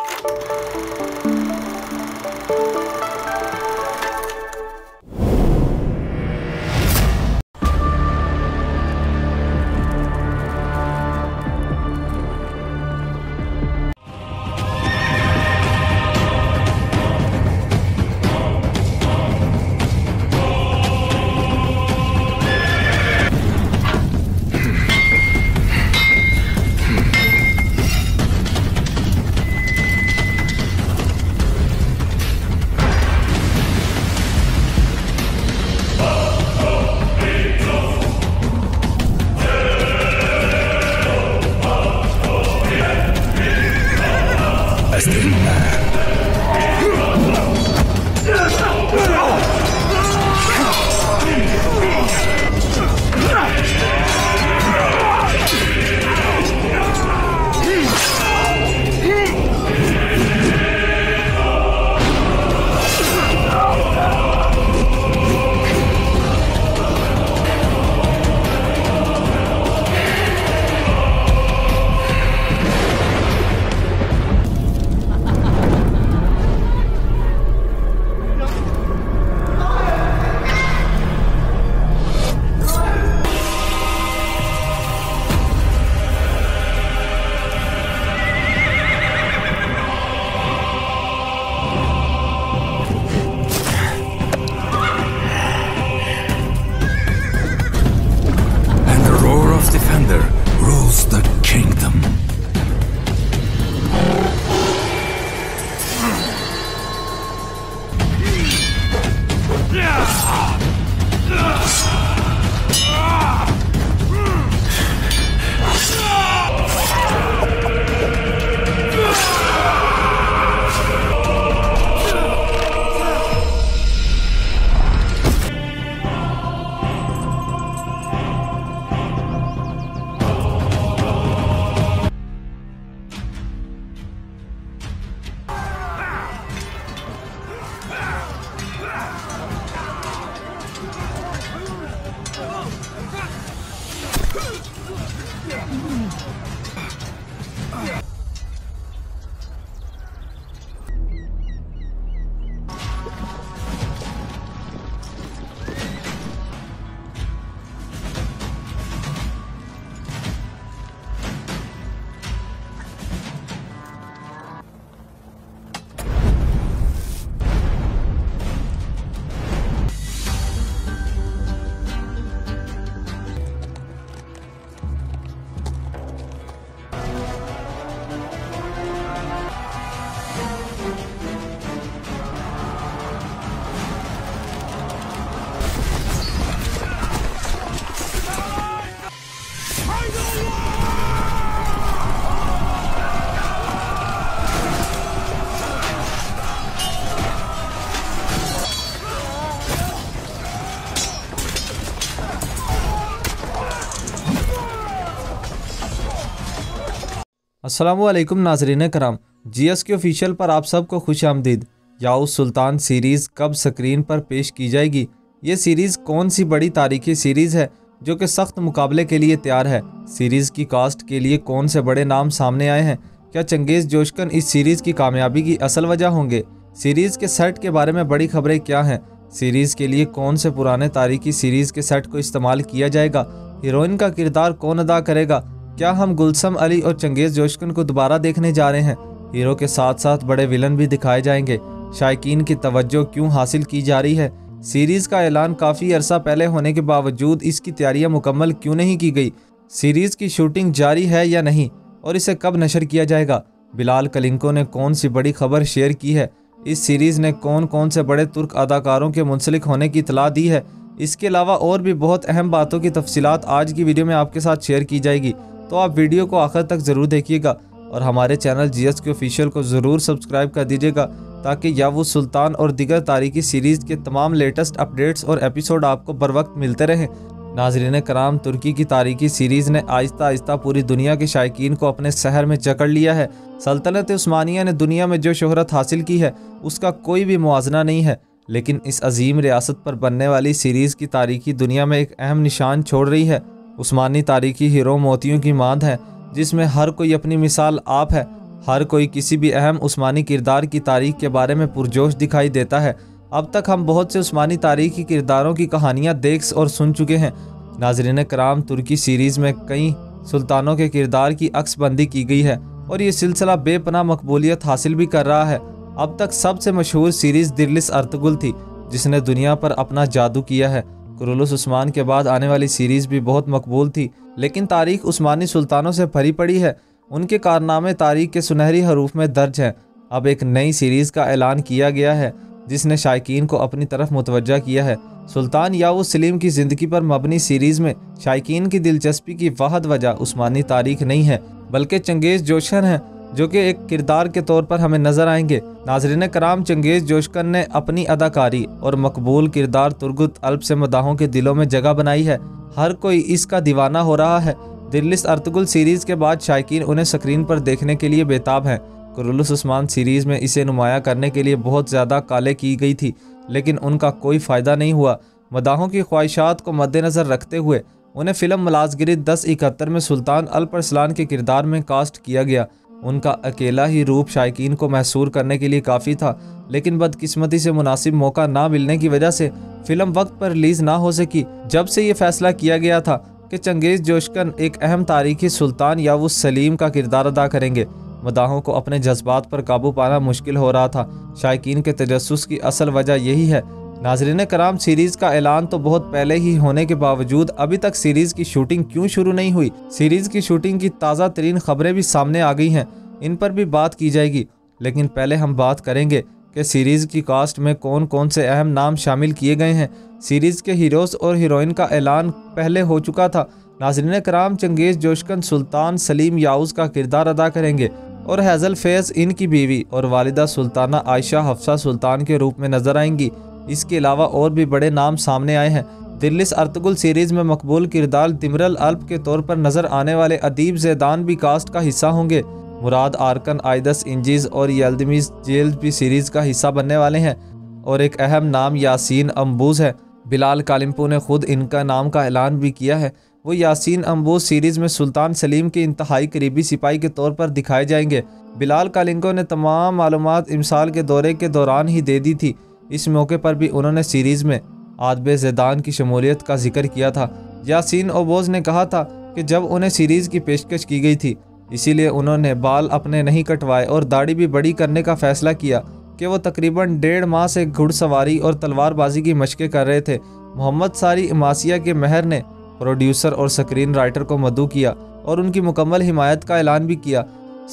Thank you. Aslam नाजरीन कराम जी S K official पर आप सबको खुश आमदीद याउ सुल्तान सीरीज़ कब स्क्रीन पर पेश की जाएगी ये सीरीज़ कौन सी बड़ी तारीखी सीरीज़ है जो कि सख्त मुकाबले के लिए तैयार है सीरीज़ की कास्ट के लिए कौन से बड़े नाम सामने आए हैं क्या चंगेज़ जोशकन इस सीरीज़ की कामयाबी की असल वजह होंगे सीरीज़ के सेट के बारे में बड़ी खबरें क्या हैं सीरीज़ के लिए कौन से पुराने तारीखी सीरीज़ के सेट को इस्तेमाल किया जाएगा हीरोइन का किरदार कौन अदा करेगा क्या हम गुलसम अली और चंगेज़ जोशकन को दोबारा देखने जा रहे हैं हीरो के साथ साथ बड़े विलन भी दिखाए जाएंगे शायकीन की तवज्जो क्यों हासिल की जा रही है सीरीज़ का ऐलान काफ़ी अरसा पहले होने के बावजूद इसकी तैयारियां मुकम्मल क्यों नहीं की गई सीरीज़ की शूटिंग जारी है या नहीं और इसे कब नशर किया जाएगा बिलाल कलिंको ने कौन सी बड़ी खबर शेयर की है इस सीरीज़ ने कौन कौन से बड़े तुर्क अदाकारों के मुंसलिक होने की इतला दी है इसके अलावा और भी बहुत अहम बातों की तफसीत आज की वीडियो में आपके साथ शेयर की जाएगी तो आप वीडियो को आखिर तक ज़रूर देखिएगा और हमारे channel G S K official को ज़रूर सब्सक्राइब कर दीजिएगा ताकि यावू सुल्तान और दिगर तारीखी सीरीज़ के तमाम लेटेस्ट अपडेट्स और एपिसोड आपको बर वक्त मिलते रहें नाजरीन कराम तुर्की की तारीखी सीरीज़ ने आहिस्ता आहिस्ता पूरी दुनिया के शायकीन को अपने शहर में जकड़ लिया है सल्तनत उस्मानिया ने दुनिया में जो शहरत हासिल की है उसका कोई भी मुजना नहीं है लेकिन इस अजीम रियासत पर बनने वाली सीरीज़ की तारीखी दुनिया में एक अहम निशान छोड़ रही है उस्मानी तारीखी हीरो मोतियों की मांद है जिसमें हर कोई अपनी मिसाल आप है हर कोई किसी भी अहम उस्मानी किरदार की तारीख के बारे में पुरजोश दिखाई देता है अब तक हम बहुत से उस्मानी तारीखी किरदारों की कहानियाँ देख और सुन चुके हैं नाजरीन कराम तुर्की सीरीज़ में कई सुल्तानों के किरदार की अक्सबंदी की गई है और ये सिलसिला बेपना मकबूलियत हासिल भी कर रहा है अब तक सबसे मशहूर सीरीज़ दिरलिस अर्तगुल थी जिसने दुनिया पर अपना जादू किया है क्रोलस उस्मान के बाद आने वाली सीरीज़ भी बहुत मकबूल थी लेकिन तारीख उस्मानी सुल्तानों से भरी पड़ी है उनके कारनामे तारीख के सुनहरी हरूफ में दर्ज हैं अब एक नई सीरीज़ का ऐलान किया गया है जिसने शायकीन को अपनी तरफ मुतवजह किया है सुल्तान याऊ सलीम की ज़िंदगी पर मबनी सीरीज़ में शायकीन की दिलचस्पी की वाहद वजह उस्मानी तारीख नहीं है बल्कि चंगेज़ जोशन है जो कि एक किरदार के तौर पर हमें नजर आएंगे नाजरीन कराम चंगेज़ जोशकन ने अपनी अदाकारी और मकबूल किरदार तुर्गुत अल्प से मदाहों के दिलों में जगह बनाई है हर कोई इसका दीवाना हो रहा है दिल्लिस अर्तगुल सीरीज़ के बाद शायकीन उन्हें स्क्रीन पर देखने के लिए बेताब हैं कुरुलस उस्मान सीरीज़ में इसे नुमाया करने के लिए बहुत ज़्यादा काले की गई थी लेकिन उनका कोई फ़ायदा नहीं हुआ मदाहों की ख्वाहिशात को मद्देनज़र रखते हुए उन्हें फ़िल्म मलाजगिरी दस इकहत्तर में सुल्तान अल्परसलान के किरदार में कास्ट किया गया उनका अकेला ही रूप शायकीन को महसूर करने के लिए काफ़ी था लेकिन बदकिस्मती से मुनासिब मौका ना मिलने की वजह से फिल्म वक्त पर रिलीज़ ना हो सकी जब से ये फैसला किया गया था कि चंगेज़ जोशकन एक अहम तारीखी सुल्तान या यावूस सलीम का किरदार अदा करेंगे मदाहों को अपने जज्बात पर काबू पाना मुश्किल हो रहा था शायकीन के तजस की असल वजह यही है नाजरीन कराम सीरीज़ का ऐलान तो बहुत पहले ही होने के बावजूद अभी तक सीरीज़ की शूटिंग क्यों शुरू नहीं हुई सीरीज़ की शूटिंग की ताज़ा तरीन खबरें भी सामने आ गई हैं इन पर भी बात की जाएगी लेकिन पहले हम बात करेंगे कि सीरीज़ की कास्ट में कौन कौन से अहम नाम शामिल किए गए हैं सीरीज़ के हीरोज़ और हीरोइन का ऐलान पहले हो चुका था नाजरीन कराम चंगेज़ जोशकन सुल्तान सलीम याउज़ का किरदार अदा करेंगे और हैज़ल फैज़ इनकी बीवी और वालिदा सुल्ताना आयशा हफ्सा सुल्तान के रूप में नजर आएंगी इसके अलावा और भी बड़े नाम सामने आए हैं दिल्लिस अर्तगुल सीरीज़ में मकबूल किरदार तिमरल अल्प के तौर पर नज़र आने वाले अदीब जैदान भी कास्ट का हिस्सा होंगे मुराद आरकन आयदस इंजीज और यल्दमीज जेल भी सीरीज़ का हिस्सा बनने वाले हैं और एक अहम नाम यासीन अम्बूज़ है बिलाल कालिमपू ने खुद इनका नाम का ऐलान भी किया है वो यासीन अम्बूज सीरीज़ में सुल्तान सलीम के इंतहाई करीबी सिपाही के तौर पर दिखाए जाएंगे बिलाल कालिंको ने तमाम मालूम इमसाल के दौरे के दौरान ही दे दी थी इस मौके पर भी उन्होंने सीरीज़ में आदब जैदान की शमूलियत का जिक्र किया था यासीन ओबोज ने कहा था कि जब उन्हें सीरीज़ की पेशकश की गई थी इसीलिए उन्होंने बाल अपने नहीं कटवाए और दाढ़ी भी बड़ी करने का फ़ैसला किया कि वो तकरीबन डेढ़ माह से घुड़सवारी और तलवारबाजी की मशक़ें कर रहे थे मोहम्मद सारी मासिया के महर ने प्रोड्यूसर और स्क्रीन राइटर को मदू किया और उनकी मुकम्मल हिमायत का ऐलान भी किया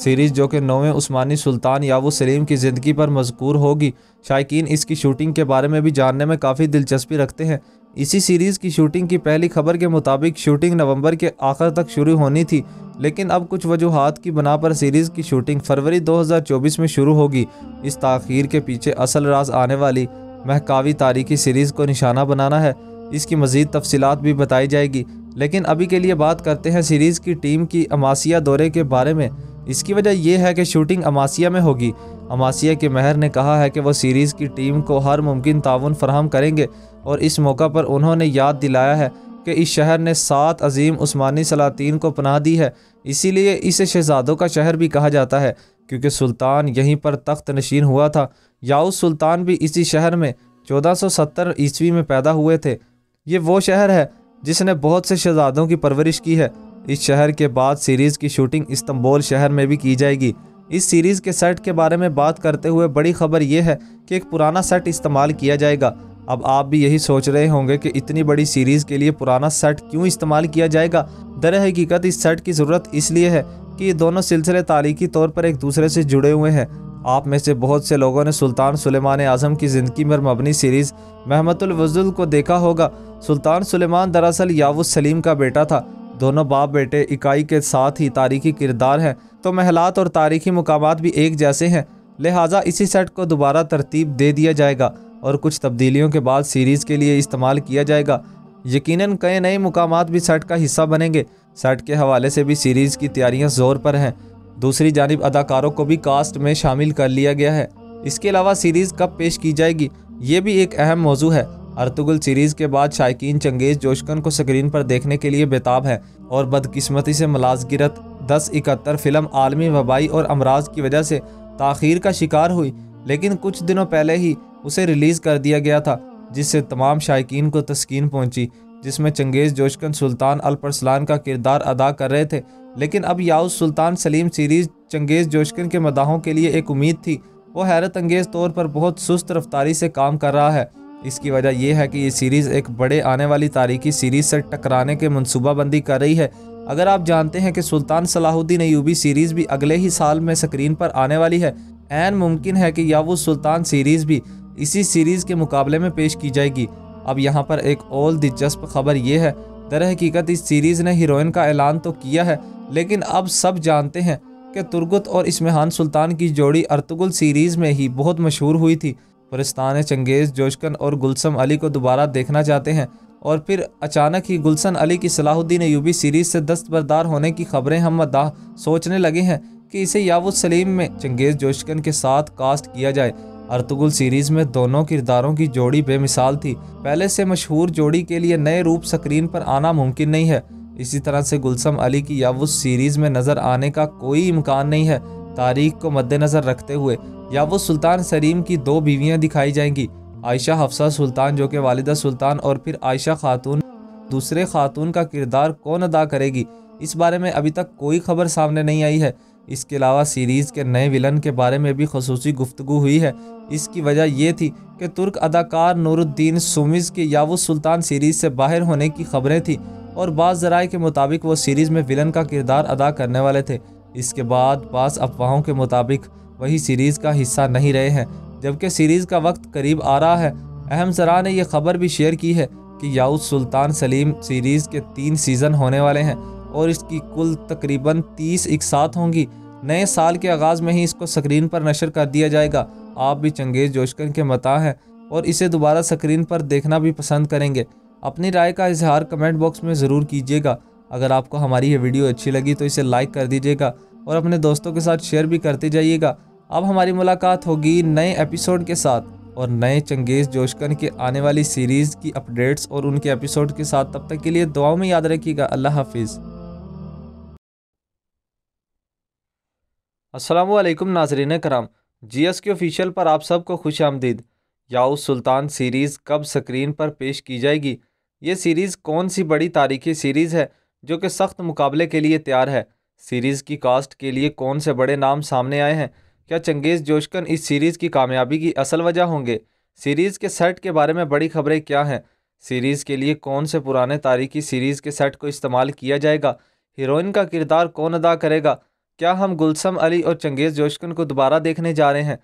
सीरीज़ जो कि नौवें उस्मानी सुल्तान यावू सलीम की ज़िंदगी पर मजकूर होगी शायकीन इसकी शूटिंग के बारे में भी जानने में काफ़ी दिलचस्पी रखते हैं इसी सीरीज़ की शूटिंग की पहली खबर के मुताबिक शूटिंग नवंबर के आखिर तक शुरू होनी थी लेकिन अब कुछ वजूहत की बना पर सीरीज़ की शूटिंग फरवरी 2024 में शुरू होगी इस तखीर के पीछे असल राज आने वाली महकावी तारीखी सीरीज़ को निशाना बनाना है इसकी मज़ीद तफसीत भी बताई जाएगी लेकिन अभी के लिए बात करते हैं सीरीज़ की टीम की अमासिया दौरे के बारे में इसकी वजह यह है कि शूटिंग अमासिया में होगी अमासिया के महर ने कहा है कि वह सीरीज़ की टीम को हर मुमकिन ताउन फराहम करेंगे और इस मौका पर उन्होंने याद दिलाया है कि इस शहर ने सात अजीम उस्मानी सलातीन को पनाह दी है इसीलिए इसे शहजादों का शहर भी कहा जाता है क्योंकि सुल्तान यहीं पर तख्त नशीन हुआ था याउस सुल्तान भी इसी शहर में 1470 ईस्वी में पैदा हुए थे ये वो शहर है जिसने बहुत से शहजादों की परवरिश की है इस शहर के बाद सीरीज़ की शूटिंग इस्तंबोल शहर में भी की जाएगी इस सीरीज़ के सेट के बारे में बात करते हुए बड़ी खबर यह है कि एक पुराना सेट इस्तेमाल किया जाएगा अब आप भी यही सोच रहे होंगे कि इतनी बड़ी सीरीज़ के लिए पुराना सेट क्यों इस्तेमाल किया जाएगा दर हकीकत इस सेट की ज़रूरत इसलिए है कि ये दोनों सिलसिले तारीखी तौर पर एक दूसरे से जुड़े हुए हैं आप में से बहुत से लोगों ने सुल्तान सुलेमान आज़म की ज़िंदगी में मबनी सीरीज़ महमतुल वजुल को देखा होगा सुल्तान सुलेमान दरअसल यावुस सलीम का बेटा था दोनों बाप बेटे इकाई के साथ ही तारीखी किरदार हैं तो महलात और तारीखी मकाम भी एक जैसे हैं लिहाजा इसी सेट को दोबारा तरतीब दे दिया जाएगा और कुछ तब्दीलियों के बाद सीरीज़ के लिए इस्तेमाल किया जाएगा यकीनन कई नए मकाम भी सेट का हिस्सा बनेंगे सेट के हवाले से भी सीरीज़ की तैयारियां ज़ोर पर हैं दूसरी जानब अदाकारों को भी कास्ट में शामिल कर लिया गया है इसके अलावा सीरीज़ कब पेश की जाएगी ये भी एक अहम मौजू है अर्तुगुल सीरीज के बाद शायकीन चंगेज जोशकन को स्क्रीन पर देखने के लिए बेताब है और बदकिस्मती से मलाजगिरत दस इकहत्तर फिल्म आलमी वबाई और अमराज की वजह से तखिर का शिकार हुई लेकिन कुछ दिनों पहले ही उसे रिलीज़ कर दिया गया था जिससे तमाम शायकीन को तस्कीन पहुंची जिसमें चंगेज़ जोशकन सुल्तान अलपरसलान का किरदार अदा कर रहे थे लेकिन अब Yavuz Sultan Selim series Cengiz Coskun के मदाहों के लिए एक उम्मीद थी वो हैरत अंगेज़ तौर पर बहुत सुस्त रफ्तारी से काम कर रहा है इसकी वजह यह है कि ये सीरीज़ एक बड़े आने वाली तारीखी सीरीज़ से टकराने के मनसूबाबंदी कर रही है अगर आप जानते हैं कि सुल्तान सलाहुद्दीन यूबी सीरीज़ भी अगले ही साल में स्क्रीन पर आने वाली है एन मुमकिन है कि या वो सुल्तान सीरीज़ भी इसी सीरीज़ के मुकाबले में पेश की जाएगी अब यहाँ पर एक और दिलचस्प खबर यह है दर हकीकत इस सीरीज़ ने हीरोइन का ऐलान तो किया है लेकिन अब सब जानते हैं कि तुर्गुत और इसमहान सुल्तान की जोड़ी अर्तुगुल सीरीज़ में ही बहुत मशहूर हुई थी परस्तान चंगेज़ जोशकन और गुलसम अली को दोबारा देखना चाहते हैं और फिर अचानक ही गुलसन अली की सलाहुद्दीन यूबी सीरीज़ से दस्तबरदार होने की खबरें हम मदाह सोचने लगे हैं कि इसे यावुद सलीम में चंगेज़ जोशकन के साथ कास्ट किया जाए अर्तुगुल सीरीज़ में दोनों किरदारों की जोड़ी बेमिसाल थी पहले से मशहूर जोड़ी के लिए नए रूप स्क्रीन पर आना मुमकिन नहीं है इसी तरह से गुलसम अली की यावुस सीरीज़ में नज़र आने का कोई इम्कान नहीं है तारीख को मद्देनज़र रखते हुए या वो सुल्तान सरीम की दो बीवियाँ दिखाई जाएंगी आयशा हफ्सा सुल्तान जो कि वालिदा सुल्तान और फिर आयशा खातून दूसरे खातून का किरदार कौन अदा करेगी इस बारे में अभी तक कोई खबर सामने नहीं आई है इसके अलावा सीरीज़ के नए विलन के बारे में भी खसूसी गुफ्तु हुई है इसकी वजह यह थी कि तुर्क अदाकार नूरुद्दीन सुमिज़ की या वो सुल्तान सीरीज़ से बाहर होने की खबरें थी और बाज़ जराए के मुताबिक वो सीरीज़ में विलन का किरदार अदा करने वाले थे इसके बाद बास अफवाहों के मुताबिक वही सीरीज़ का हिस्सा नहीं रहे हैं जबकि सीरीज़ का वक्त करीब आ रहा है अहम सरा ने यह खबर भी शेयर की है कि याउद सुल्तान सलीम सीरीज़ के तीन सीज़न होने वाले हैं और इसकी कुल तकरीबन तीस एक साथ होंगी नए साल के आगाज़ में ही इसको स्क्रीन पर नशर कर दिया जाएगा आप भी चंगेज़ जोशकन के मता हैं और इसे दोबारा स्क्रीन पर देखना भी पसंद करेंगे अपनी राय का इजहार कमेंट बॉक्स में ज़रूर कीजिएगा अगर आपको हमारी ये वीडियो अच्छी लगी तो इसे लाइक कर दीजिएगा और अपने दोस्तों के साथ शेयर भी करते जाइएगा अब हमारी मुलाकात होगी नए एपिसोड के साथ और नए चंगेज़ जोशकन के आने वाली सीरीज़ की अपडेट्स और उनके एपिसोड के साथ तब तक के लिए दुआओं में याद रखिएगा अल्लाह हाफिज़ असलम नाजरीन कराम जी एस के ऑफिशियल पर आप सबको खुश आमदीद याउ सुल्तान सीरीज़ कब स्क्रीन पर पेश की जाएगी ये सीरीज़ कौन सी बड़ी तारीखी सीरीज़ है जो कि सख्त मुकाबले के लिए तैयार है सीरीज़ की कास्ट के लिए कौन से बड़े नाम सामने आए हैं क्या चंगेज़ जोशकन इस सीरीज़ की कामयाबी की असल वजह होंगे सीरीज़ के सेट के बारे में बड़ी खबरें क्या हैं सीरीज़ के लिए कौन से पुराने तारीखी सीरीज़ के सेट को इस्तेमाल किया जाएगा हीरोइन का किरदार कौन अदा करेगा क्या हम गुलसम अली और चंगेज़ जोशकन को दोबारा देखने जा रहे हैं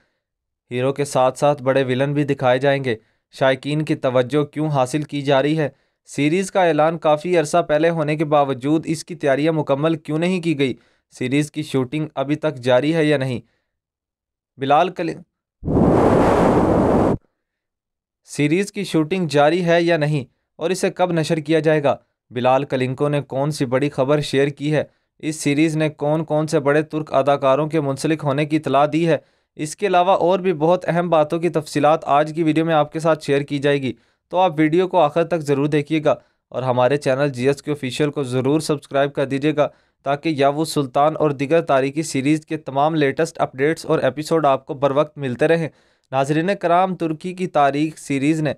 हीरो के साथ साथ बड़े विलन भी दिखाए जाएंगे शायकीन की तवज्जो क्यों हासिल की जा रही है सीरीज़ का ऐलान काफ़ी अरसा पहले होने के बावजूद इसकी तैयारियां मुकम्मल क्यों नहीं की गई सीरीज़ की शूटिंग अभी तक जारी है या नहीं बिलाल कलिम सीरीज़ की शूटिंग जारी है या नहीं और इसे कब नशर किया जाएगा बिलाल कलिंको ने कौन सी बड़ी खबर शेयर की है इस सीरीज़ ने कौन कौन से बड़े तुर्क अदाकारों के मुंसलिक होने की इतला दी है इसके अलावा और भी बहुत अहम बातों की तफसीत आज की वीडियो में आपके साथ शेयर की जाएगी तो आप वीडियो को आखिर तक ज़रूर देखिएगा और हमारे channel G S K official को ज़रूर सब्सक्राइब कर दीजिएगा ताकि यावू सुल्तान और दिगर तारीखी सीरीज़ के तमाम लेटेस्ट अपडेट्स और एपिसोड आपको बर वक्त मिलते रहें नाजरन कराम तुर्की की तारीख सीरीज़ ने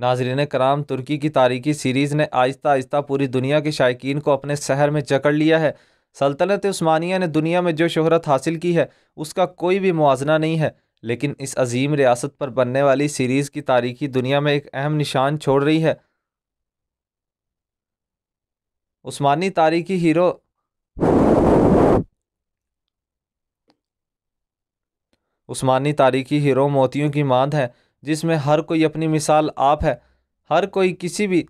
नाजरन कराम तुर्की की तारीखी सीरीज़ ने आहिस्ता आहिस्ता पूरी दुनिया के शायक को अपने शहर में जकड़ लिया है सल्तनत स्मानिया ने दुनिया में जो शहरत हासिल की है उसका कोई भी मुजना नहीं है लेकिन इस अजीम रियासत पर बनने वाली सीरीज़ की तारीखी दुनिया में एक अहम निशान छोड़ रही है उस्मानी तारीखी हीरो उस्मानी तारीखी हीरो मोतियों की मांद है जिसमें हर कोई अपनी मिसाल आप है हर कोई किसी भी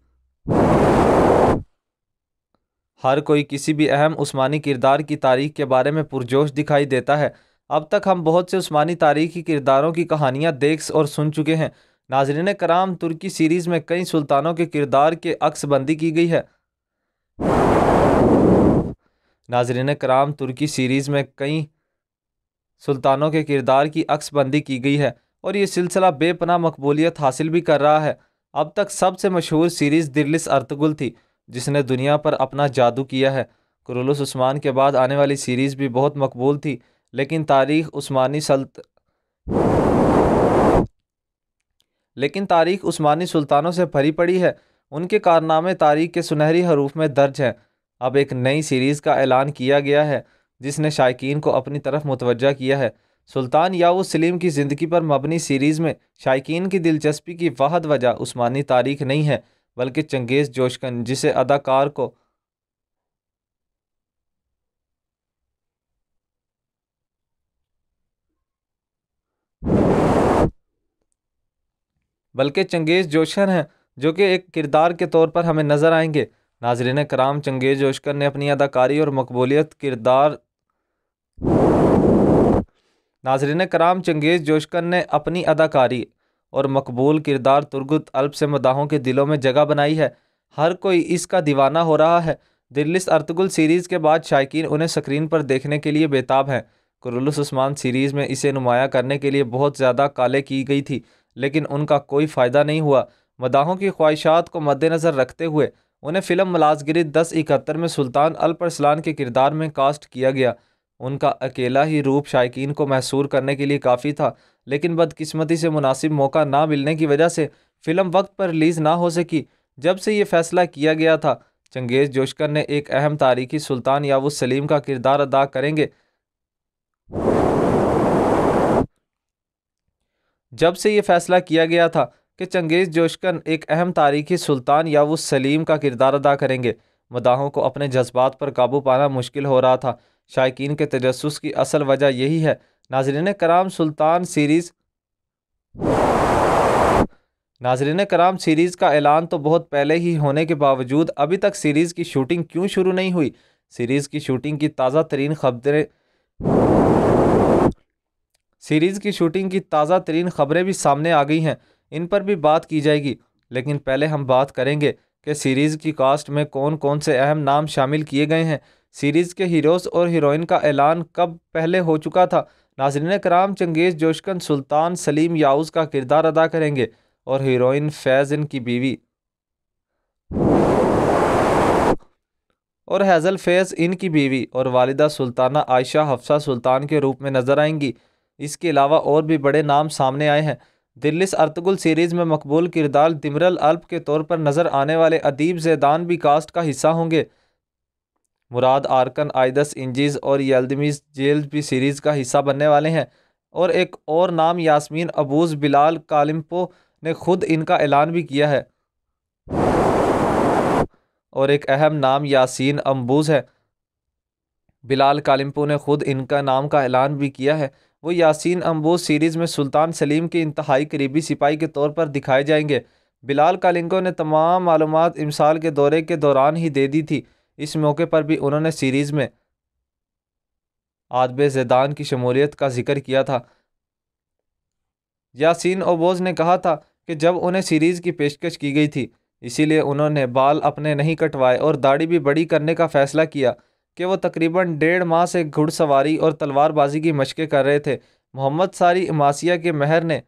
हर कोई किसी भी अहम उस्मानी किरदार की तारीख के बारे में पुरजोश दिखाई देता है अब तक हम बहुत से उस्मानी तारीखी किरदारों की कहानियाँ देख और सुन चुके हैं नाजरन कराम तुर्की सीरीज़ में कई सुल्तानों के किरदार के अक्सबंदी की गई है नाजरन कराम तुर्की सीरीज़ में कई सुल्तानों के किरदार की अक्सबंदी की गई है और ये सिलसिला बेपना मकबूलियत हासिल भी कर रहा है अब तक सबसे मशहूर सीरीज़ दिरलिस अर्तगुल थी जिसने दुनिया पर अपना जादू किया है कुरुलस उस्मान के बाद आने वाली सीरीज़ भी बहुत मकबूल थी लेकिन तारीख उस्मानी सल्त लेकिन तारीख उस्मानी सुल्तानों से भरी पड़ी है उनके कारनामे तारीख के सुनहरी हरूफ में दर्ज हैं अब एक नई सीरीज़ का ऐलान किया गया है जिसने शायक को अपनी तरफ मुतवजा किया है सुल्तान याऊ सलीम की ज़िंदगी पर मबनी सीरीज़ में शायक की दिलचस्पी की वाहद वजह उस्मानी तारीख नहीं है बल्कि चंगेज़ जोशकन जिसे अदाकार को बल्कि चंगेज़ जोशन हैं जो कि एक किरदार के तौर पर हमें नज़र आएंगे नाजरन कराम चंगेज़ जोशकर ने अपनी अदाकारी और मकबूलियत किरदार नाजरीन कराम चंगेज़ जोशकर ने अपनी अदाकारी और मकबूल किरदार तुर्गुत अल्प से मदाहों के दिलों में जगह बनाई है हर कोई इसका दीवाना हो रहा है दिल्लिस अर्तगुल सीरीज़ के बाद शायक उन्हें स्क्रीन पर देखने के लिए बेताब हैं कुरुलस उस्मान सीरीज़ में इसे नुमाया करने के लिए बहुत ज़्यादा काले की गई थी लेकिन उनका कोई फ़ायदा नहीं हुआ मदाहों की ख्वाहिशात को मद्देनज़र रखते हुए उन्हें फ़िल्म मलाजगिरी दस इकहत्तर में सुल्तान अलपरसलान के किरदार में कास्ट किया गया उनका अकेला ही रूप शायकीन को महसूर करने के लिए काफ़ी था लेकिन बदकस्मती से मुनासिब मौका ना मिलने की वजह से फ़िल्म वक्त पर रिलीज़ ना हो सकी जब से ये फैसला किया गया था चंगेज़ जोशकर ने एक अहम तारीखी सुल्तान यावुद सलीम का किरदार अदा करेंगे जब से ये फैसला किया गया था कि चंगेज़ जोशकन एक अहम तारीखी सुल्तान या वो सलीम का किरदार अदा करेंगे मदाहों को अपने जज्बात पर काबू पाना मुश्किल हो रहा था शायक के तजस की असल वजह यही है नाजरन कराम सुल्तान सीरीज़ नाजरन कराम सीरीज़ का ऐलान तो बहुत पहले ही होने के बावजूद अभी तक सीरीज़ की शूटिंग क्यों शुरू नहीं हुई सीरीज़ की शूटिंग की ताज़ा तरीन खबरें सीरीज़ की शूटिंग की ताज़ा तरीन खबरें भी सामने आ गई हैं इन पर भी बात की जाएगी लेकिन पहले हम बात करेंगे कि सीरीज़ की कास्ट में कौन कौन से अहम नाम शामिल किए गए हैं सीरीज़ के हीरोज़ और हीरोइन का ऐलान कब पहले हो चुका था नाजरन कराम चंगेज़ जोशकन सुल्तान सलीम याउज़ का किरदार अदा करेंगे और हीरोइन फैज़ इनकी बीवी और हैज़ल फैज़ इनकी बीवी और वालिदा सुल्ताना आयशा हफ्सा सुल्तान के रूप में नज़र आएंगी इसके अलावा और भी बड़े नाम सामने आए हैं दिल्ली अर्तगुल सीरीज़ में मकबूल किरदार दिमरल अल्प के तौर पर नज़र आने वाले अदीब जैदान भी कास्ट का हिस्सा होंगे मुराद आर्कन आयदस इंजीज और यल्दमीज जेल भी सीरीज़ का हिस्सा बनने वाले हैं और एक और नाम यासमीन अबूज़ बिलाल कालिम्पो ने खुद इनका ऐलान भी किया है और एक अहम नाम यासीन अम्बूज़ है बिलाल कालिमपो ने ख़ुद इनका नाम का ऐलान भी किया है वो यासीन अम्बोज सीरीज़ में सुल्तान सलीम के इंतहाई करीबी सिपाही के तौर पर दिखाए जाएंगे बिलाल कालिंगो ने तमाम मालूम इमसाल के दौरे के दौरान ही दे दी थी इस मौके पर भी उन्होंने सीरीज़ में आदब जैदान की शमूलियत का जिक्र किया था यासीन ओबोज ने कहा था कि जब उन्हें सीरीज़ की पेशकश की गई थी इसीलिए उन्होंने बाल अपने नहीं कटवाए और दाढ़ी भी बड़ी करने का फ़ैसला किया कि वो तकरीबन डेढ़ माह से घुड़सवारी और तलवारबाजी की मशक़ें कर रहे थे मोहम्मद सारी मासिया के महर ने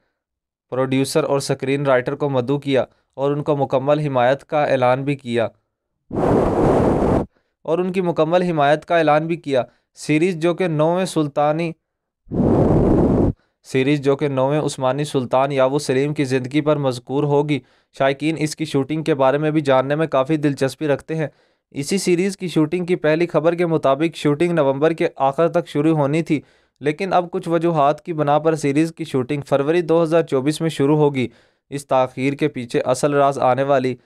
प्रोड्यूसर और स्क्रीन राइटर को मद़ु किया और उनको मुकम्मल हिमायत का ऐलान भी किया और उनकी मुकम्मल हिमायत का ऐलान भी किया सीरीज़ जो कि नौवें सुल्तानी सीरीज़ जो कि नौवें उस्मानी सुल्तान याव सलीम की ज़िंदगी पर मजकूर होगी शायकीन इसकी शूटिंग के बारे में भी जानने में काफ़ी दिलचस्पी रखते हैं इसी सीरीज़ की शूटिंग की पहली खबर के मुताबिक शूटिंग नवंबर के आखिर तक शुरू होनी थी लेकिन अब कुछ वजूहत की बना पर सीरीज़ की शूटिंग फरवरी 2024 में शुरू होगी इस तखीर के पीछे असल राज आने वाली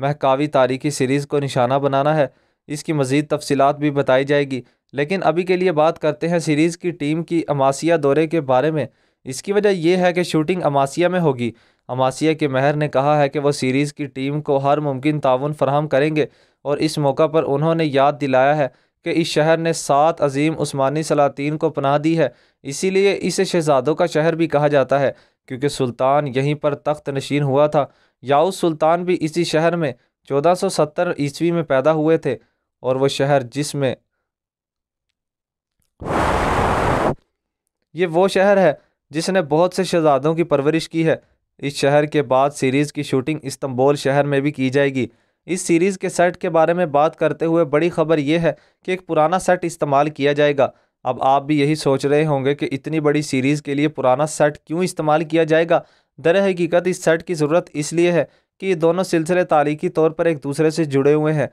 महकावी तारीखी सीरीज़ को निशाना बनाना है इसकी मज़ीद तफसीत भी बताई जाएगी लेकिन अभी के लिए बात करते हैं सीरीज़ की टीम की अमासिया दौरे के बारे में इसकी वजह यह है कि शूटिंग अमासिया में होगी अमासिया के महर ने कहा है कि वह सीरीज़ की टीम को हर मुमकिन ताउन फराहम करेंगे और इस मौका पर उन्होंने याद दिलाया है कि इस शहर ने सात अजीम उस्मानी सलातीन को पनाह दी है इसीलिए इसे शहजादों का शहर भी कहा जाता है क्योंकि सुल्तान यहीं पर तख्त नशीन हुआ था याउस सुल्तान भी इसी शहर में 1470 ईस्वी में पैदा हुए थे और वह शहर जिसमें ये वो शहर है जिसने बहुत से शहजादों की परवरिश की है इस शहर के बाद सीरीज़ की शूटिंग इस्तंबोल शहर में भी की जाएगी इस सीरीज़ के सेट के बारे में बात करते हुए बड़ी खबर यह है कि एक पुराना सेट इस्तेमाल किया जाएगा अब आप भी यही सोच रहे होंगे कि इतनी बड़ी सीरीज़ के लिए पुराना सेट क्यों इस्तेमाल किया जाएगा दर हकीकत इस सेट की ज़रूरत इसलिए है कि ये दोनों सिलसिले तारीखी तौर पर एक दूसरे से जुड़े हुए हैं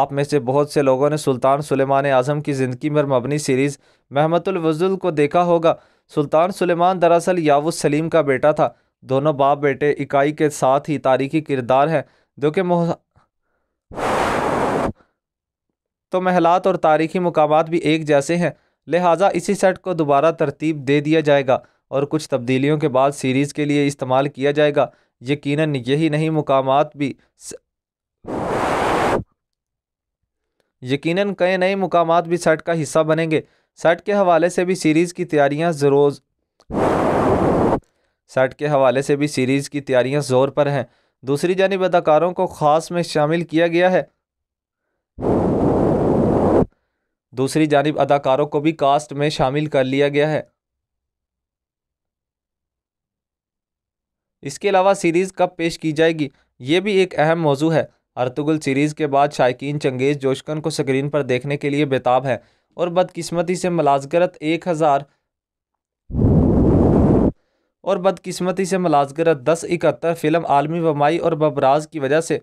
आप में से बहुत से लोगों ने सुल्तान सुलेमान आज़म की ज़िंदगी पर मबनी सीरीज़ महमतुल वज़ुल को देखा होगा सुल्तान सुलेमान दरअसल यावुस सलीम का बेटा था दोनों बाप बेटे इकाई के साथ ही तारीखी किरदार हैं जो कि मोह तो महलात और तारीखी मकाम भी एक जैसे हैं लिहाजा इसी सेट को दोबारा तरतीब दे दिया जाएगा और कुछ तब्दीलियों के बाद सीरीज़ के लिए इस्तेमाल किया जाएगा यकीनन यही नहीं मकाम भी स... यकीनन कई नए मुकाम भी सेट का हिस्सा बनेंगे सेट के हवाले से भी सीरीज़ की तैयारियाँ ज़रोज़ सेट के हवाले से भी सीरीज़ की तैयारियां ज़ोर पर हैं दूसरी जानब अदाकारों को ख़ास में शामिल किया गया है दूसरी जानब अदाकारों को भी कास्ट में शामिल कर लिया गया है इसके अलावा सीरीज़ कब पेश की जाएगी ये भी एक अहम मौजू है अर्तुगुल सीरीज़ के बाद शायकीन चंगेज़ जोशकन को स्क्रीन पर देखने के लिए बेताब है और बदकिस्मती से मलाजगरत एक हज़ार और बदकिस्मती से मलाजगरत दस इकहत्तर फिल्म आलमी वमाई और बबराज की वजह से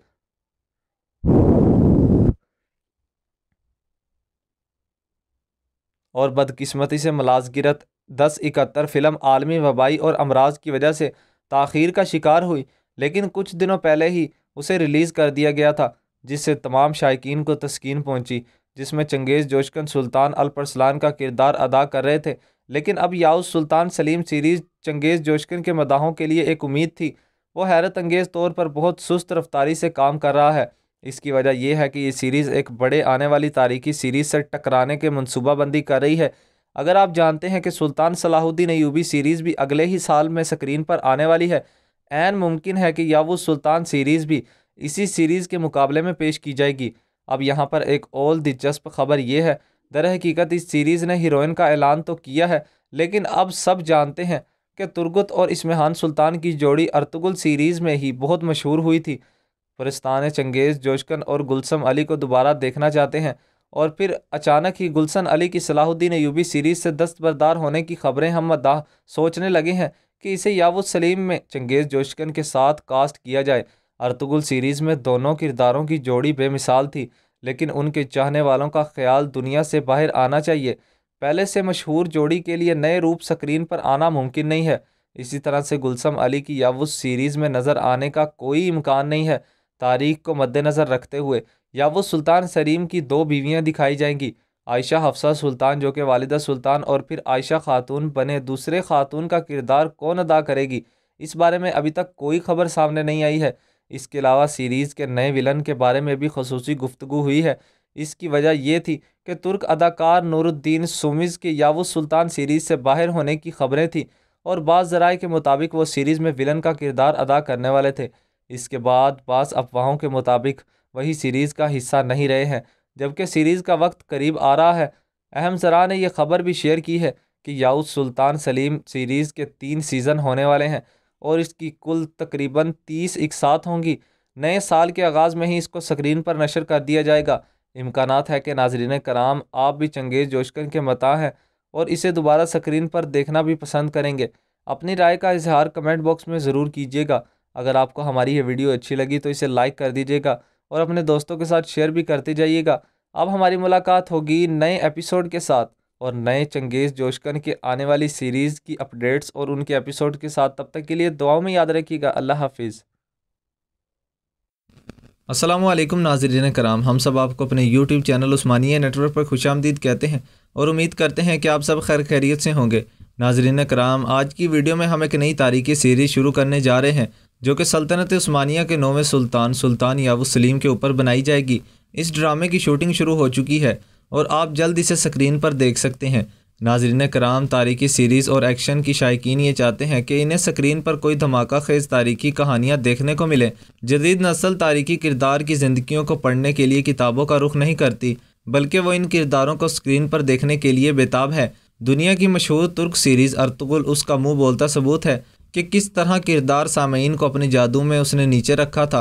और बदकिस्मती से मलाजगरत दस इकहत्तर फिल्म आलमी वबाई और अमराज की वजह से तखिर का शिकार हुई लेकिन कुछ दिनों पहले ही उसे रिलीज़ कर दिया गया था जिससे तमाम शायकीन को तस्कीन पहुंची जिसमें चंगेज़ जोशकन सुल्तान अलपरसलान का किरदार अदा कर रहे थे लेकिन अब Yavuz Sultan Selim series Cengiz Coskun के मदाहों के लिए एक उम्मीद थी वो हैरत अंगेज़ तौर पर बहुत सुस्त रफ्तारी से काम कर रहा है इसकी वजह यह है कि ये सीरीज़ एक बड़े आने वाली तारीखी सीरीज़ से टकराने के मनसूबाबंदी कर रही है अगर आप जानते हैं कि सुल्तान सलाहुद्दीन यूबी सीरीज़ भी अगले ही साल में स्क्रीन पर आने वाली है एन मुमकिन है कि या वो सुल्तान सीरीज़ भी इसी सीरीज़ के मुकाबले में पेश की जाएगी अब यहाँ पर एक और दिलचस्प खबर यह है दर हकीकत इस सीरीज़ ने हीरोइन का ऐलान तो किया है लेकिन अब सब जानते हैं कि तुर्गुत और इसमहान सुल्तान की जोड़ी अर्तगुल सीरीज़ में ही बहुत मशहूर हुई थी फरिस्तान चंगेज़ जोशकन और गुलसम अली को दोबारा देखना चाहते हैं और फिर अचानक ही गुलसन अली की सलाहुद्दीन यूबी सीरीज़ से दस्तबरदार होने की खबरें हम मदाह सोचने लगे हैं कि इसे यावुद सलीम में चंगेज़ जोशकन के साथ कास्ट किया जाए अर्तगुल सीरीज़ में दोनों किरदारों की जोड़ी बेमिसाल थी लेकिन उनके चाहने वालों का ख्याल दुनिया से बाहर आना चाहिए पहले से मशहूर जोड़ी के लिए नए रूप स्क्रीन पर आना मुमकिन नहीं है इसी तरह से गुलसम अली की यावुस सीरीज़ में नज़र आने का कोई इम्कान नहीं है तारीख को मद्देनज़र रखते हुए यावुस सुल्तान सरीम की दो बीवियाँ दिखाई जाएंगी आयशा हफ्सा सुल्तान जो कि वालदा सुल्तान और फिर आयशा खातून बने दूसरे खातून का किरदार कौन अदा करेगी इस बारे में अभी तक कोई खबर सामने नहीं आई है इसके अलावा सीरीज़ के नए विलन के बारे में भी खसूसी गुफ्तु हुई है इसकी वजह यह थी कि तुर्क अदाकार नूरुद्दीन सुमिज़ के यावु सुल्तान सीरीज़ से बाहर होने की खबरें थीं और बाज़ जराए के मुताबिक वो सीरीज़ में विलन का किरदार अदा करने वाले थे इसके बाद बास अफवाहों के मुताबिक वही सीरीज़ का हिस्सा नहीं रहे हैं जबकि सीरीज़ का वक्त करीब आ रहा है अहम सरा ने यह खबर भी शेयर की है कि याउस सुल्तान सलीम सीरीज़ के तीन सीज़न होने वाले हैं और इसकी कुल तकरीबन तीस एक साथ होंगी नए साल के आगाज़ में ही इसको स्क्रीन पर नशर कर दिया जाएगा इम्कान है कि नाजरीन कराम आप भी चंगेज़ जोशकन के मता हैं और इसे दोबारा स्क्रीन पर देखना भी पसंद करेंगे अपनी राय का इजहार कमेंट बॉक्स में ज़रूर कीजिएगा अगर आपको हमारी ये वीडियो अच्छी लगी तो इसे लाइक कर दीजिएगा और अपने दोस्तों के साथ शेयर भी करते जाइएगा अब हमारी मुलाकात होगी नए एपिसोड के साथ और नए चंगेज़ जोशकन के आने वाली सीरीज़ की अपडेट्स और उनके एपिसोड के साथ तब तक के लिए दुआओं में याद रखिएगा अल्लाह हाफिज़ असलम नाजरीन कराम हम सब आपको अपने YouTube चैनल उस्मानिया नेटवर्क पर खुश आमदीद कहते हैं और उम्मीद करते हैं कि आप सब खैर खैरियत से होंगे नाजरीन कराम आज की वीडियो में हम एक नई तारीख़ी सीरीज़ शुरू करने जा रहे हैं जो कि सल्तनत उस्मानिया के नौवें सुल्तान सुल्तान याबू सलीम के ऊपर बनाई जाएगी इस ड्रामे की शूटिंग शुरू हो चुकी है और आप जल्द इसे स्क्रीन पर देख सकते हैं नाजरन कराम तारीखी सीरीज़ और एक्शन की शायकीन ये चाहते हैं कि इन्हें स्क्रीन पर कोई धमाका खेज तारीखी कहानियाँ देखने को मिलें जदीद नस्ल तारीखी किरदार की ज़िंदगियों को पढ़ने के लिए किताबों का रुख नहीं करती बल्कि वो इन किरदारों को स्क्रीन पर देखने के लिए बेताब है दुनिया की मशहूर तुर्क सीरीज़ अरतगुल उसका मुँह बोलता सबूत है कि किस तरह किरदार सामीन को अपने जादू में उसने नीचे रखा था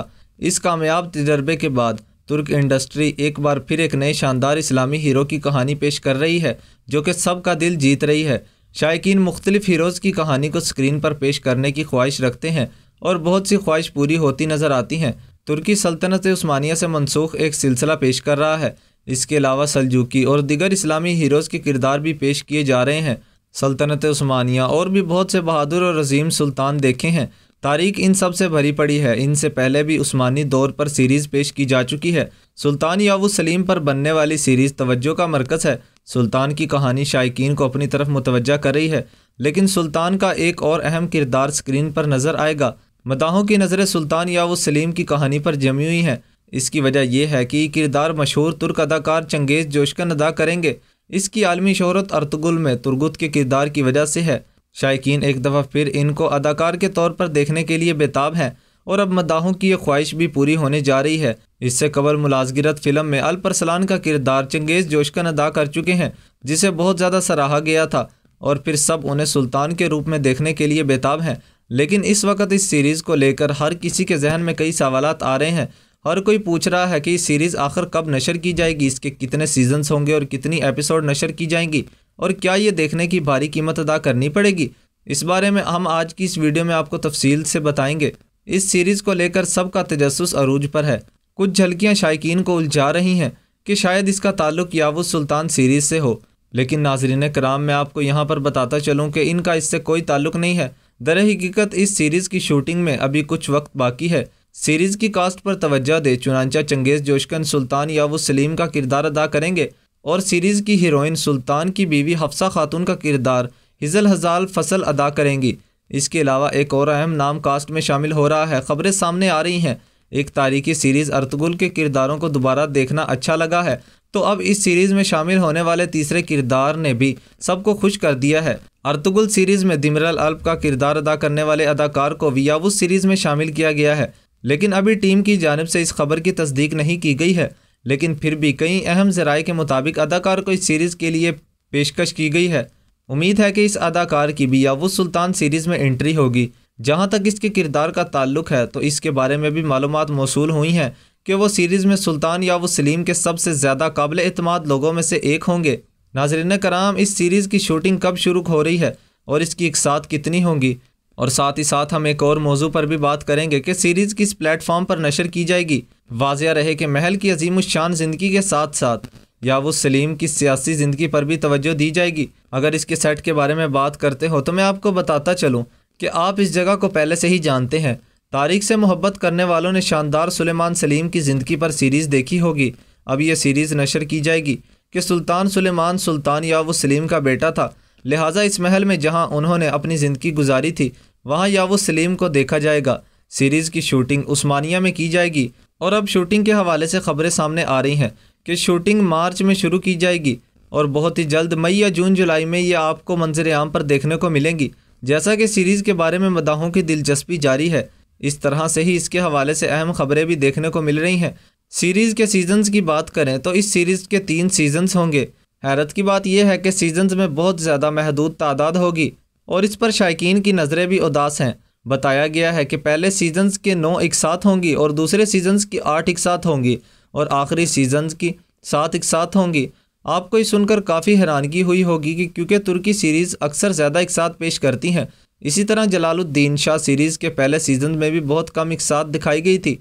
इस कामयाब तजर्बे के बाद तुर्क इंडस्ट्री एक बार फिर एक नए शानदार इस्लामी हीरो की कहानी पेश कर रही है जो कि सबका दिल जीत रही है शायकीन मुख्तलिफ़ हीरोज़ की कहानी को स्क्रीन पर पेश करने की ख्वाहिश रखते हैं और बहुत सी ख्वाहिश पूरी होती नज़र आती हैं तुर्की सल्तनत उस्मानिया से मनसूख एक सिलसिला पेश कर रहा है इसके अलावा सलजुकी और दिगर इस्लामी हीरोज़ के किरदार भी पेश किए जा रहे हैं सल्तनत स्मानिया और भी बहुत से बहादुर और अजीम सुल्तान देखे हैं तारीख इन सब से भरी पड़ी है इनसे पहले भी उस्मानी दौर पर सीरीज़ पेश की जा चुकी है सुल्तान याबू सलीम पर बनने वाली सीरीज़ तवज्जो का मरकज़ है सुल्तान की कहानी शायक को अपनी तरफ मुतवजह कर रही है लेकिन सुल्तान का एक और अहम किरदार स्क्रीन पर नज़र आएगा मदाहों की नज़रें सुल्तान यावू सलीम की कहानी पर जमी हुई हैं इसकी वजह यह है कि किरदार मशहूर तुर्क अदाकार चंगेज़ जोशकन अदा करेंगे इसकी आलमी शहरत अरतगुल में तुर्गुत के किरदार की वजह से है शायकीन एक दफ़ा फिर इनको अदाकार के तौर पर देखने के लिए बेताब हैं और अब मदाहों की ये ख्वाहिश भी पूरी होने जा रही है इससे कबल मुलाजगिरत फिल्म में अल परसलान का किरदार चंगेज़ जोशकन अदा कर चुके हैं जिसे बहुत ज़्यादा सराहा गया था और फिर सब उन्हें सुल्तान के रूप में देखने के लिए बेताब हैं लेकिन इस वक्त इस सीरीज़ को लेकर हर किसी के जहन में कई सवाल आ रहे हैं हर कोई पूछ रहा है कि सीरीज़ आखिर कब नशर की जाएगी इसके कितने सीजन्स होंगे और कितनी एपिसोड नशर की जाएंगी और क्या ये देखने की भारी कीमत अदा करनी पड़ेगी इस बारे में हम आज की इस वीडियो में आपको तफसील से बताएंगे इस सीरीज़ को लेकर सबका तजस अरूज पर है कुछ झलकियाँ शायकीन को उलझा रही हैं कि शायद इसका ताल्लुक यावुस सुल्तान सीरीज़ से हो लेकिन नाजरीन कराम मैं आपको यहाँ पर बताता चलूँ कि इनका इससे कोई ताल्लुक नहीं है दर हकीकत इस सीरीज़ की शूटिंग में अभी कुछ वक्त बाकी है सीरीज़ की कास्ट पर तवज्जो दे चुनानचा चंगेज़ जोशकन सुल्तान वो सलीम का किरदार अदा करेंगे और सीरीज़ की हीरोइन सुल्तान की बीवी हफ्सा खातून का किरदार हिजल हजाल फसल अदा करेंगी इसके अलावा एक और अहम नाम कास्ट में शामिल हो रहा है खबरें सामने आ रही हैं एक तारीखी सीरीज़ अर्तगुल के किरदारों को दोबारा देखना अच्छा लगा है तो अब इस सीरीज़ में शामिल होने वाले तीसरे किरदार ने भी सबको खुश कर दिया है अर्तगुल सीरीज़ में दिमरल अल्प का किरदार अदा करने वाले अदाकार को वियावु सीरीज़ में शामिल किया गया है लेकिन अभी टीम की जानब से इस खबर की तस्दीक नहीं की गई है लेकिन फिर भी कई अहम जराए के मुताबिक अदाकार को इस सीरीज़ के लिए पेशकश की गई है उम्मीद है कि इस अदाकार की भी याबू सुल्तान सीरीज़ में एंट्री होगी जहाँ तक इसके किरदार का ताल्लुक है तो इसके बारे में भी मालूम मौसू हुई हैं कि वो सीरीज़ में सुल्तान या वो सलीम के सबसे ज़्यादा काबिल अतमाद लोगों में से एक होंगे नाजरन कराम इस सीरीज़ की शूटिंग कब शुरू हो रही है और इसकी इकसात कितनी होंगी और साथ ही साथ हम एक और मौजू पर भी बात करेंगे कि सीरीज़ किस प्लेटफॉर्म पर नशर की जाएगी वाजिया रहे कि महल की अजीम शान ज़िंदगी के साथ साथ वो सलीम की सियासी ज़िंदगी पर भी तवज्जो दी जाएगी अगर इसके सेट के बारे में बात करते हो तो मैं आपको बताता चलूँ कि आप इस जगह को पहले से ही जानते हैं तारीख से मोहब्बत करने वालों ने शानदार सुलेमान सलीम की ज़िंदगी पर सीरीज़ देखी होगी अब यह सीरीज़ नशर की जाएगी कि सुल्तान सुलेमान सुल्तान वो सलीम का बेटा था लिहाजा इस महल में जहाँ उन्होंने अपनी ज़िंदगी गुजारी थी वहाँ यावो सलीम को देखा जाएगा सीरीज़ की शूटिंग उस्मानिया में की जाएगी और अब शूटिंग के हवाले से खबरें सामने आ रही हैं कि शूटिंग मार्च में शुरू की जाएगी और बहुत ही जल्द मई या जून जुलाई में ये आपको मंजर आम पर देखने को मिलेंगी जैसा कि सीरीज़ के बारे में मदाहों की दिलचस्पी जारी है इस तरह से ही इसके हवाले से अहम खबरें भी देखने को मिल रही हैं सीरीज़ के सीजन्स की बात करें तो इस सीरीज़ के तीन सीजन्स होंगे हैरत की बात यह है कि सीजन्स में बहुत ज़्यादा महदूद तादाद होगी और इस पर शायकीन की नज़रें भी उदास हैं बताया गया है कि पहले सीजन्स के नौ एक साथ होंगी और दूसरे सीजन्स की आठ एक साथ होंगी और आखिरी सीजन्स की सात एक साथ होंगी आपको ये सुनकर काफ़ी हैरानगी हुई होगी कि क्योंकि तुर्की सीरीज़ अक्सर ज़्यादा एक साथ पेश करती हैं इसी तरह जलालुद्दीन शाह सीरीज़ के पहले सीजन में भी बहुत कम एक साथ दिखाई गई थी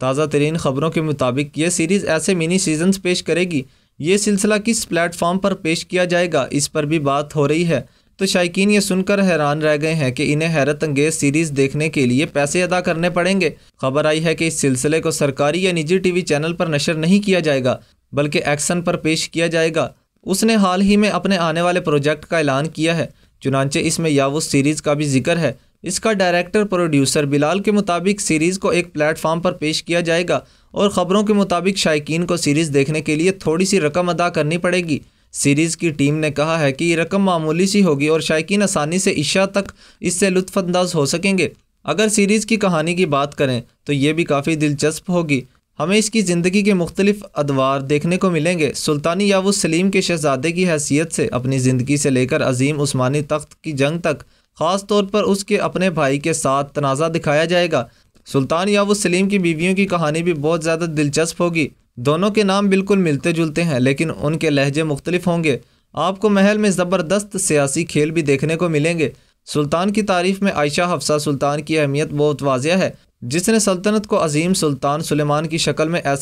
ताज़ा तरीन खबरों के मुताबिक ये सीरीज़ ऐसे मिनी सीजन्स पेश करेगी ये सिलसिला किस प्लेटफॉर्म पर पेश किया जाएगा इस पर भी बात हो रही है तो शायकीन ये सुनकर हैरान रह गए हैं कि इन्हें हैरत अंगेज सीरीज़ देखने के लिए पैसे अदा करने पड़ेंगे खबर आई है कि इस सिलसिले को सरकारी या निजी टीवी चैनल पर नशर नहीं किया जाएगा बल्कि एक्शन पर पेश किया जाएगा उसने हाल ही में अपने आने वाले प्रोजेक्ट का ऐलान किया है चुनाचे इसमें यावुस सीरीज़ का भी जिक्र है इसका डायरेक्टर प्रोड्यूसर बिलाल के मुताबिक सीरीज़ को एक प्लेटफॉर्म पर पेश किया जाएगा और ख़बरों के मुताबिक शायकीन को सीरीज़ देखने के लिए थोड़ी सी रकम अदा करनी पड़ेगी सीरीज़ की टीम ने कहा है कि रकम मामूली सी होगी और शायकीन आसानी से इशा तक इससे लुफानंदाज हो सकेंगे अगर सीरीज़ की कहानी की बात करें तो ये भी काफ़ी दिलचस्प होगी हमें इसकी ज़िंदगी के मुख्तलिफ अदवार देखने को मिलेंगे सुल्तानी यावू सलीम के शहजादे की हैसियत से अपनी ज़िंदगी से लेकर अजीम उस्मानी तख्त की जंग तक ख़ास तौर पर उसके अपने भाई के साथ तनाज़ा दिखाया जाएगा सुल्तान याबू सलीम की बीवियों की कहानी भी बहुत ज़्यादा दिलचस्प होगी दोनों के नाम बिल्कुल मिलते जुलते हैं लेकिन उनके लहजे मुख्तलिफ होंगे आपको महल में ज़बरदस्त सियासी खेल भी देखने को मिलेंगे सुल्तान की तारीफ में आयशा हफ्सा सुल्तान की अहमियत बहुत वाजिया है जिसने सल्तनत को अजीम सुल्तान सुलेमान की शक्ल में ऐसा